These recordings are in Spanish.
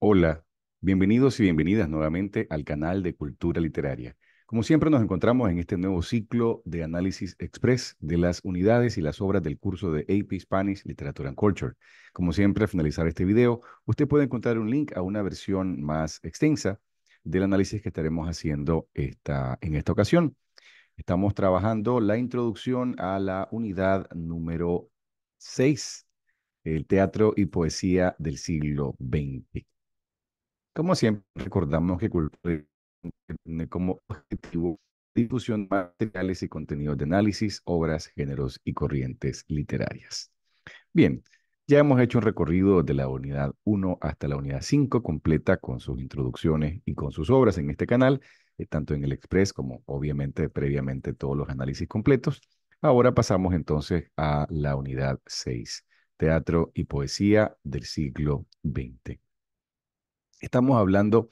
Hola, bienvenidos y bienvenidas nuevamente al canal de Cultura Literaria. Como siempre nos encontramos en este nuevo ciclo de análisis express de las unidades y las obras del curso de AP Spanish Literature and Culture. Como siempre, al finalizar este video, usted puede encontrar un link a una versión más extensa del análisis que estaremos haciendo esta, en esta ocasión. Estamos trabajando la introducción a la unidad número 6, el teatro y poesía del siglo XX. Como siempre, recordamos que Cultura tiene como objetivo difusión de materiales y contenidos de análisis, obras, géneros y corrientes literarias. Bien, ya hemos hecho un recorrido de la unidad 1 hasta la unidad 5 completa con sus introducciones y con sus obras en este canal, eh, tanto en el Express como obviamente previamente todos los análisis completos. Ahora pasamos entonces a la unidad 6, teatro y poesía del siglo XX. Estamos hablando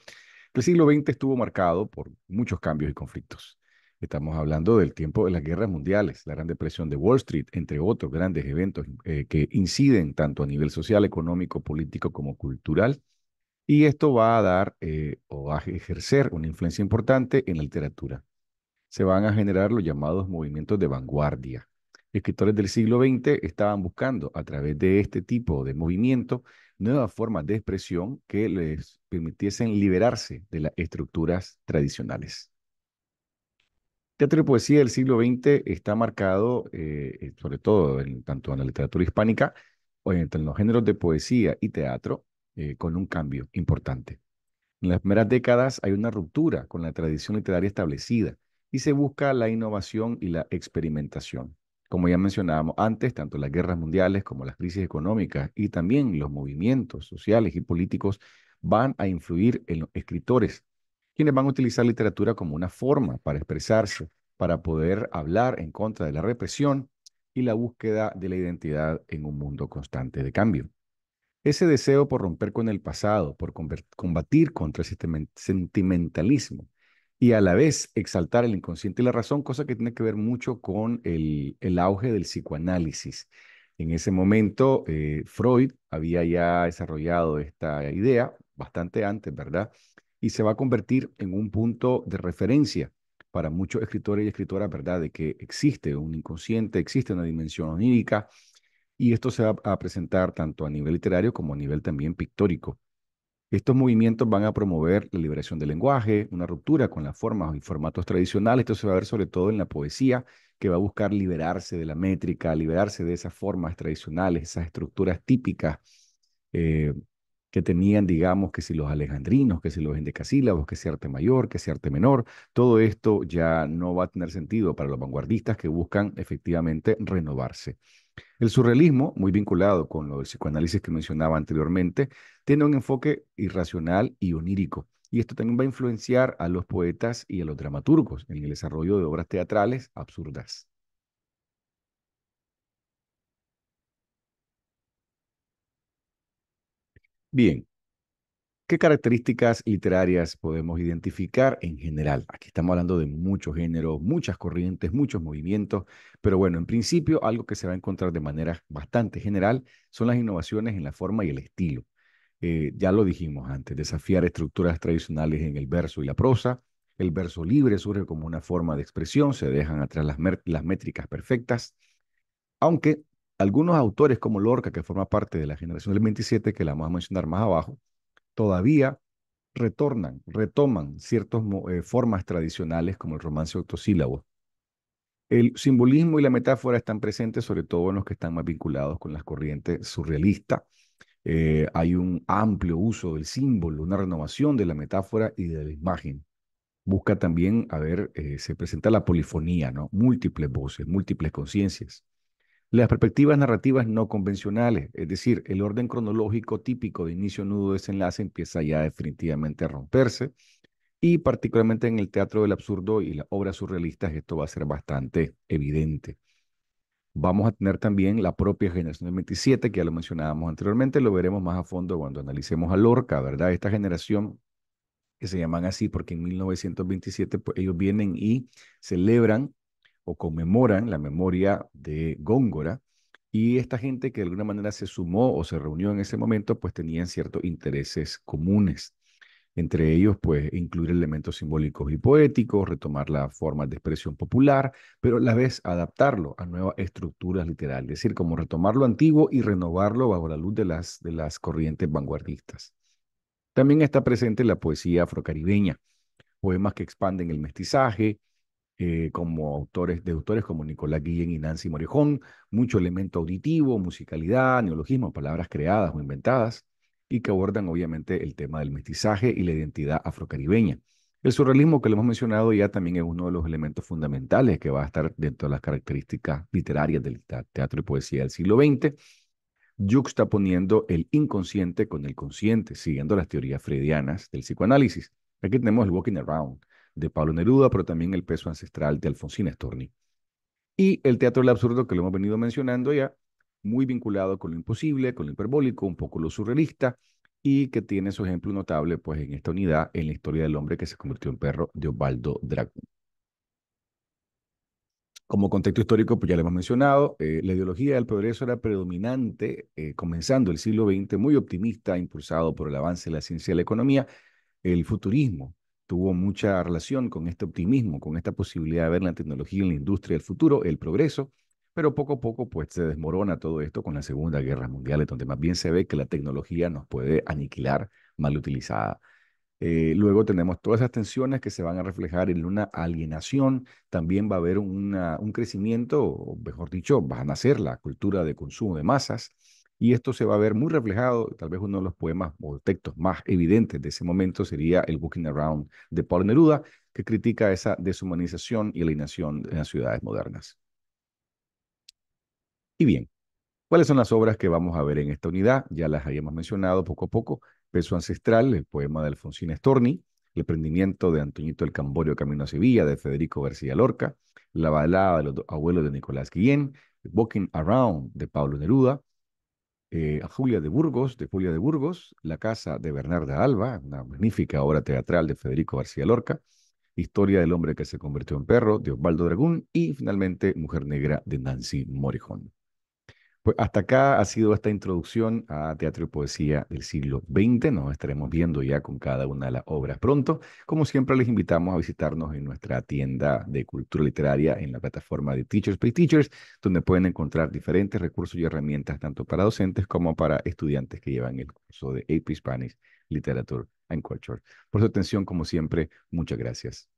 el siglo XX estuvo marcado por muchos cambios y conflictos. Estamos hablando del tiempo de las guerras mundiales, la Gran Depresión de Wall Street, entre otros grandes eventos eh, que inciden tanto a nivel social, económico, político como cultural. Y esto va a dar eh, o a ejercer una influencia importante en la literatura. Se van a generar los llamados movimientos de vanguardia, escritores del siglo XX estaban buscando a través de este tipo de movimiento nuevas formas de expresión que les permitiesen liberarse de las estructuras tradicionales. Teatro y poesía del siglo XX está marcado, eh, eh, sobre todo en, tanto en la literatura hispánica, o en los géneros de poesía y teatro, eh, con un cambio importante. En las primeras décadas hay una ruptura con la tradición literaria establecida y se busca la innovación y la experimentación. Como ya mencionábamos antes, tanto las guerras mundiales como las crisis económicas y también los movimientos sociales y políticos van a influir en los escritores, quienes van a utilizar literatura como una forma para expresarse, para poder hablar en contra de la represión y la búsqueda de la identidad en un mundo constante de cambio. Ese deseo por romper con el pasado, por combatir contra el sentimentalismo, y a la vez exaltar el inconsciente y la razón, cosa que tiene que ver mucho con el, auge del psicoanálisis. En ese momento, eh, Freud había ya desarrollado esta idea bastante antes, ¿verdad? Y se va a convertir en un punto de referencia para muchos escritores y escritoras, ¿verdad? De que existe un inconsciente, existe una dimensión onírica, y esto se va a presentar tanto a nivel literario como a nivel también pictórico. Estos movimientos van a promover la liberación del lenguaje, una ruptura con las formas y formatos tradicionales. Esto se va a ver sobre todo en la poesía, que va a buscar liberarse de la métrica, liberarse de esas formas tradicionales, esas estructuras típicas eh, que tenían, digamos, que si los alejandrinos, que si los endecasílabos, que si arte mayor, que si arte menor, todo esto ya no va a tener sentido para los vanguardistas que buscan efectivamente renovarse. El surrealismo, muy vinculado con los psicoanálisis que mencionaba anteriormente, tiene un enfoque irracional y onírico. Y esto también va a influenciar a los poetas y a los dramaturgos en el desarrollo de obras teatrales absurdas. Bien, ¿Qué características literarias podemos identificar en general? Aquí estamos hablando de muchos géneros, muchas corrientes, muchos movimientos, pero bueno, en principio algo que se va a encontrar de manera bastante general son las innovaciones en la forma y el estilo. Eh, ya lo dijimos antes, desafiar estructuras tradicionales en el verso y la prosa. El verso libre surge como una forma de expresión, se dejan atrás las métricas perfectas, aunque algunos autores como Lorca, que forma parte de la generación del 27, que la vamos a mencionar más abajo, todavía retornan, retoman ciertas eh, formas tradicionales como el romance octosílabo. El simbolismo y la metáfora están presentes sobre todo en los que están más vinculados con las corrientes surrealistas. Eh, hay un amplio uso del símbolo, una renovación de la metáfora y de la imagen. Busca también, a ver, eh, se presenta la polifonía, ¿no? Múltiples voces, múltiples conciencias. Las perspectivas narrativas no convencionales, es decir, el orden cronológico típico de inicio, nudo, desenlace empieza ya definitivamente a romperse y particularmente en el teatro del absurdo y las obras surrealistas esto va a ser bastante evidente. Vamos a tener también la propia generación del 27, que ya lo mencionábamos anteriormente, lo veremos más a fondo cuando analicemos a Lorca, ¿verdad? Esta generación que se llaman así porque en 1927 pues, ellos vienen y celebran o conmemoran la memoria de Góngora y esta gente que de alguna manera se sumó o se reunió en ese momento, pues tenían ciertos intereses comunes. Entre ellos, pues incluir elementos simbólicos y poéticos, retomar la forma de expresión popular, pero a la vez adaptarlo a nuevas estructuras literales, es decir, como retomar lo antiguo y renovarlo bajo la luz de las, de las corrientes vanguardistas. También está presente la poesía afrocaribeña, poemas que expanden el mestizaje, eh, como autores de autores como Nicolás Guillén y Nancy Morejón, mucho elemento auditivo, musicalidad, neologismo, palabras creadas o inventadas, y que abordan obviamente el tema del mestizaje y la identidad afrocaribeña. El surrealismo que le hemos mencionado ya también es uno de los elementos fundamentales que va a estar dentro de las características literarias del teatro y poesía del siglo XX, está poniendo el inconsciente con el consciente, siguiendo las teorías freudianas del psicoanálisis. Aquí tenemos el walking around, de Pablo Neruda, pero también El peso ancestral de Alfonsina Storni. Y el teatro del absurdo, que lo hemos venido mencionando ya, muy vinculado con lo imposible, con lo hiperbólico, un poco lo surrealista, y que tiene su ejemplo notable pues en esta unidad en la historia del hombre que se convirtió en perro de Osvaldo Dragón. Como contexto histórico, pues ya lo hemos mencionado, eh, la ideología del progreso era predominante eh, comenzando el siglo XX, muy optimista, impulsado por el avance de la ciencia y la economía, el futurismo tuvo mucha relación con este optimismo, con esta posibilidad de ver la tecnología en la industria del futuro, el progreso, pero poco a poco pues se desmorona todo esto con la Segunda Guerra Mundial, donde más bien se ve que la tecnología nos puede aniquilar mal utilizada. Eh, luego tenemos todas esas tensiones que se van a reflejar en una alienación. También va a haber un crecimiento, o mejor dicho, va a nacer la cultura de consumo de masas y esto se va a ver muy reflejado, tal vez uno de los poemas o textos más evidentes de ese momento sería el Walking Around de Paul Neruda, que critica esa deshumanización y alienación en las ciudades modernas. Y bien, ¿cuáles son las obras que vamos a ver en esta unidad? Ya las habíamos mencionado poco a poco. Peso Ancestral, el poema de Alfonsina Storni, El prendimiento de Antoñito el Camborio Camino a Sevilla de Federico García Lorca, La balada de los abuelos de Nicolás Guillén, Walking Around de Pablo Neruda, eh, a Julia de Burgos, de Julia de Burgos, La Casa de Bernarda Alba, una magnífica obra teatral de Federico García Lorca, Historia del hombre que se convirtió en perro, de Osvaldo Dragún, y finalmente Mujer Negra, de Nancy Morijón pues, hasta acá ha sido esta introducción a Teatro y Poesía del siglo XX. Nos estaremos viendo ya con cada una de las obras pronto. Como siempre, les invitamos a visitarnos en nuestra tienda de cultura literaria en la plataforma de Teachers Pay Teachers, donde pueden encontrar diferentes recursos y herramientas tanto para docentes como para estudiantes que llevan el curso de AP Spanish Literature and Culture. Por su atención, como siempre, muchas gracias.